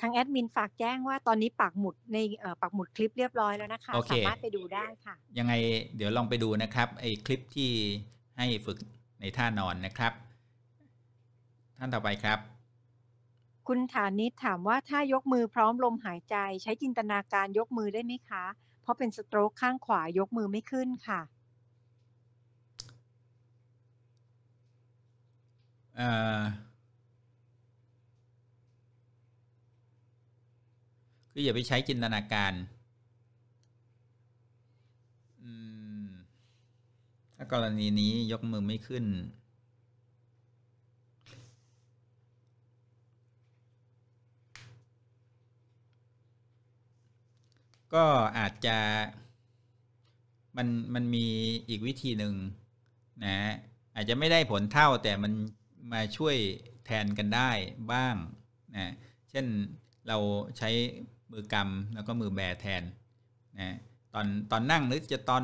ทางแอดมินฝากแจ้งว่าตอนนี้ปักหมุดในปักหมุดคลิปเรียบร้อยแล้วนะคะ สามารถไปดูได้ค่ะ ยังไงเดี๋ยวลองไปดูนะครับ ไอ้คลิปที่ให้ฝึกในท่านอนนะครับ ท่านต่อไปครับ คุณฐานิดถามว่าถ้ายกมือพร้อมลมหายใจใช้จินตนาการยกมือได้ไหมคะ เพราะเป็นสโตรกข้างขวายกมือไม่ขึ้นค่ะ เอ่อืออย่าไปใช้จินตนาการ ถ้ากรณีนี้ยกมือไม่ขึ้น ก็อาจจะมันมันมีอีกวิธีหนึ่งนะอาจจะไม่ได้ผลเท่าแต่มันมาช่วยแทนกันได้บ้างนะ เช่นเราใช้มือกำแล้วก็มือแบแทนนะตอนตอนนั่งหรือจะตอน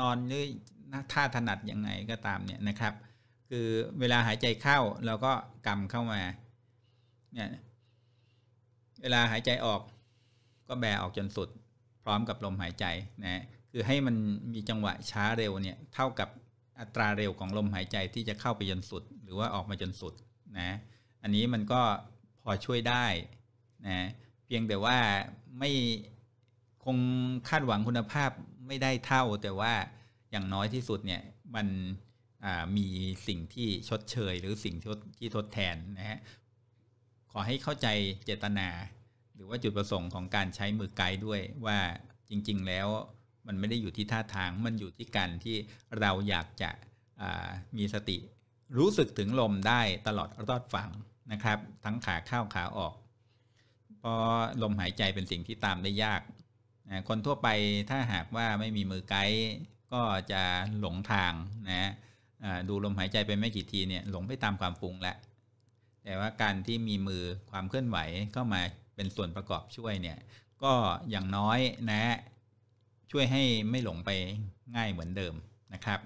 นอนหรือท่าถนัดยังไงก็ตามเนี่ยนะครับ คือเวลาหายใจเข้าเราก็กำเข้ามา เนี่ยเวลาหายใจออกก็แบออกจนสุด พร้อมกับลมหายใจนะคือให้มันมีจังหวะช้าเร็วเนี่ย เท่ากับอัตราเร็วของลมหายใจที่จะเข้าไปจนสุดหรือว่าออกมาจนสุดนะ อันนี้มันก็พอช่วยได้ นะพียงแต่ว่าไม่คงคาดหวังคุณภาพไม่ได้เท่าแต่ว่าอย่างน้อยที่สุดเนี่ยมันมีสิ่งที่ชดเชย หรือสิ่งที่ทดแทนนะฮะขอให้เข้าใจเจตนา หรือว่าจุดประสงค์ของการใช้มือไกด์ด้วยว่าจริง ๆแล้วมันไม่ได้อยู่ที่ท่าทางมันอยู่ที่การที่เราอยากจะมีสติ รู้สึกถึงลมได้ตลอดรอดฝั่งนะครับ ทั้งขาเข้าขาออกพราะลมหายใจเป็นสิ่งที่ตามได้ยาก คนทั่วไปถ้าหากว่าไม่มีมือไกด์ก็จะหลงทางนะดู ลมหายใจไปไม่กี่ทีเนี่ยหลงไปตามความฟุ้งแล้วแต่ว่าการที่มีมือความเคลื่อนไหวเข้ามาเป็นส่วนประกอบช่วยเนี่ย ก็อย่างน้อยนะ ช่วยให้ไม่หลงไปง่ายเหมือนเดิมนะครับ